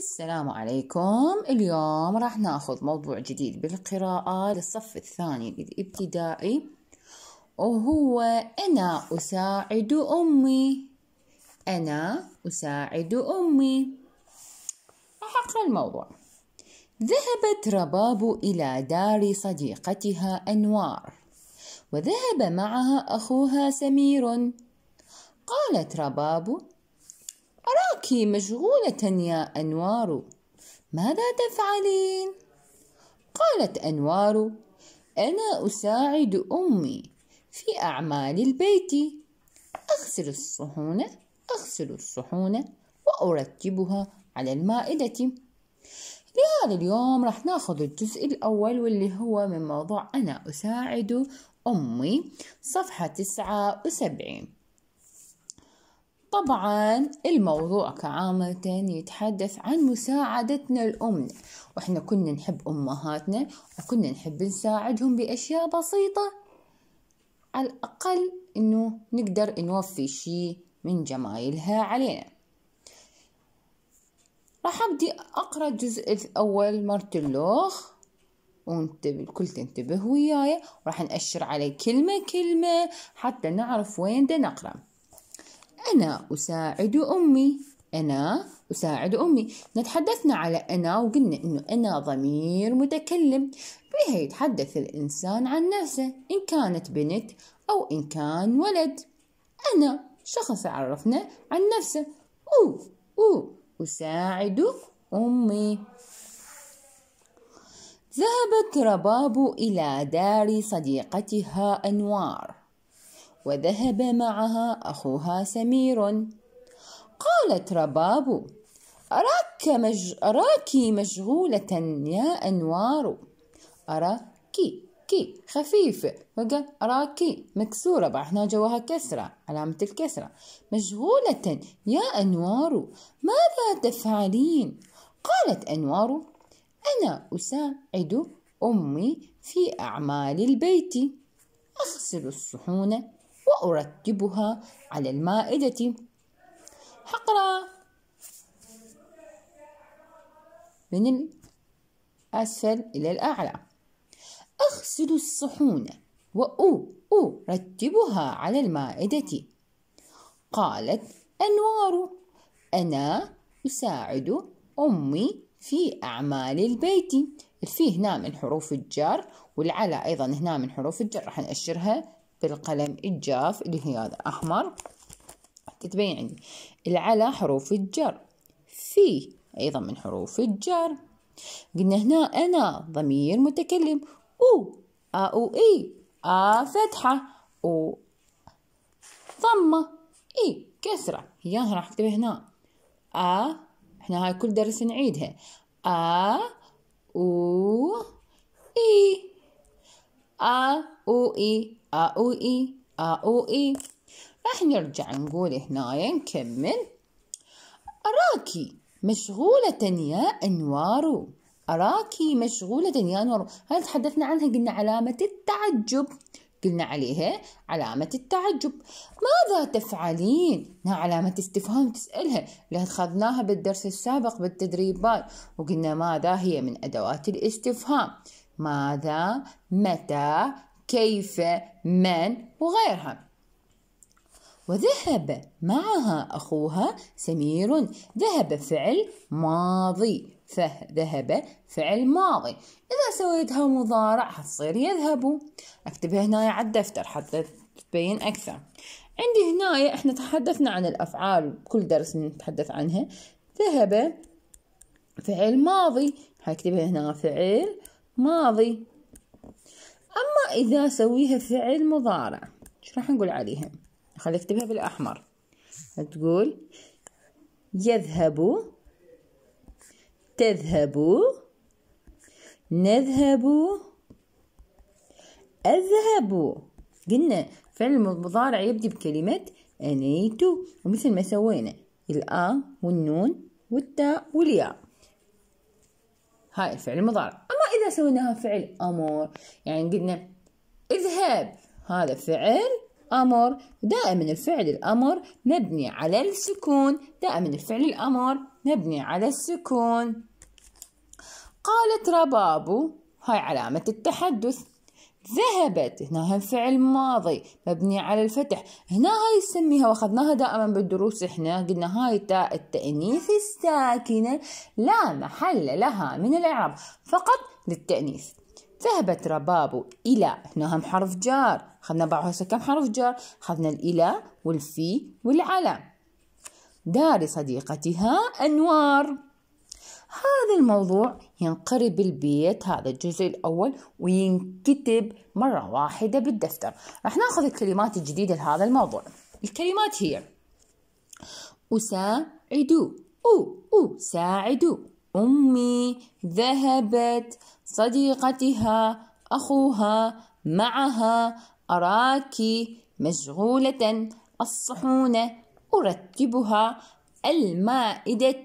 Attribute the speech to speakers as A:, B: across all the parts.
A: السلام عليكم اليوم راح ناخذ موضوع جديد بالقراءة للصف الثاني الابتدائي وهو أنا أساعد أمي أنا أساعد أمي راح أقرأ الموضوع ذهبت رباب إلى دار صديقتها أنوار وذهب معها أخوها سمير قالت رباب أنت مشغولة يا أنوار ماذا تفعلين؟ قالت أنوار أنا أساعد أمي في أعمال البيت أغسل الصحون أغسل الصحون وأرتبها على المائدة لهذا اليوم راح ناخذ الجزء الأول واللي هو من موضوع أنا أساعد أمي صفحة تسعة وسبعين طبعا الموضوع كعامة يتحدث عن مساعدتنا الأم وإحنا كنا نحب أمهاتنا وكنا نحب نساعدهم بأشياء بسيطة على الأقل إنه نقدر نوفي شيء من جمايلها علينا راح أبدي أقرأ الجزء الأول مرتلوخ وانت الكل تنتبه وياي وراح نأشر عليه كلمة كلمة حتى نعرف وين دا نقرأ أنا أساعد أمي أنا أساعد أمي نتحدثنا على أنا وقلنا أنه أنا ضمير متكلم بها يتحدث الإنسان عن نفسه إن كانت بنت أو إن كان ولد أنا شخص عرفنا عن نفسه أو أو أساعد أمي ذهبت رباب إلى دار صديقتها أنوار وذهب معها أخوها سمير قالت رباب أراك, مج... أراك مشغولة يا أنوار أراك كي خفيفة وقال أراكي مكسورة بعدنا جواها كسرة علامة الكسرة مشغولة يا أنوار ماذا تفعلين؟ قالت أنوار أنا أساعد أمي في أعمال البيت أغسل الصحون وأرتبها على المائدة حقرة من الأسفل إلى الأعلى أغسل الصحون وأرتبها على المائدة قالت أنوار أنا أساعد أمي في أعمال البيت في هنا من حروف الجر والعلى أيضا هنا من حروف الجر راح نأشرها بالقلم الجاف اللي هي هذا أحمر تتبين عندي العلى حروف الجر في أيضا من حروف الجر قلنا هنا أنا ضمير متكلم أو آ أو إي آ فتحة أو ضمة إي كسرة هي راح أكتبها هنا آ احنا هاي كل درس نعيدها آ أو إي آ أو إي آ أو إي آ أو إي راح نرجع نقول هنا نكمل أراكي مشغولة يا أنوار أراكي مشغولة يا أنوار هل تحدثنا عنها قلنا علامة التعجب قلنا عليها علامة التعجب ماذا تفعلين؟ هنا علامة استفهام تسألها لأن خذناها بالدرس السابق بالتدريبات وقلنا ماذا هي من أدوات الاستفهام ماذا متى كيف من وغيرها وذهب معها أخوها سمير ذهب فعل ماضي فذهب فعل ماضي إذا سويتها مضارع حتصير يذهب أكتبها هنا على الدفتر حتى تبين أكثر عندي هنا إحنا تحدثنا عن الأفعال كل درس نتحدث عنها ذهب فعل ماضي هكتبها هنا فعل ماضي أما إذا سويها فعل مضارع إيش راح نقول عليها خلي اكتبها بالأحمر تقول يذهب تذهب نذهب أذهب قلنا فعل المضارع يبدي بكلمة أنيت ومثل ما سوينا الآ والنون والتاء والياء هاي الفعل مضارع أما إذا سويناها فعل أمر يعني قلنا اذهب هذا فعل أمر دائما الفعل الأمر مبني على السكون دائما الفعل الأمر مبني على السكون قالت ربابو هاي علامة التحدث ذهبت هنا فعل ماضي مبني على الفتح هنا هاي نسميها واخذناها دائما بالدروس احنا قلنا هاي تاء التأنيث الساكنة لا محل لها من الإعراب فقط للتأنيث ذهبت رباب إلى هنا هم حرف جار خذنا بعضها كم حرف جار خذنا الإلى والفي والعلى دار صديقتها أنوار هذا الموضوع ينقرب البيت هذا الجزء الأول وينكتب مرة واحدة بالدفتر راح ناخذ الكلمات الجديدة لهذا الموضوع الكلمات هي أساعدو أو أو ساعدو أمي ذهبت صديقتها أخوها معها أراك مشغولة الصحون أرتبها المائدة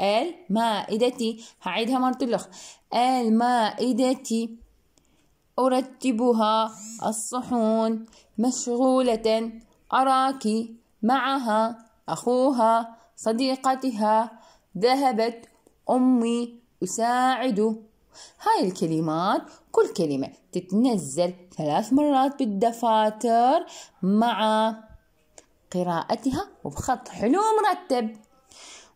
A: المائدة هعيدها مرة الأخرى المائدة أرتبها الصحون مشغولة أراك معها أخوها صديقتها ذهبت أمي أساعد هاي الكلمات كل كلمة تتنزل ثلاث مرات بالدفاتر مع قراءتها وبخط حلو مرتب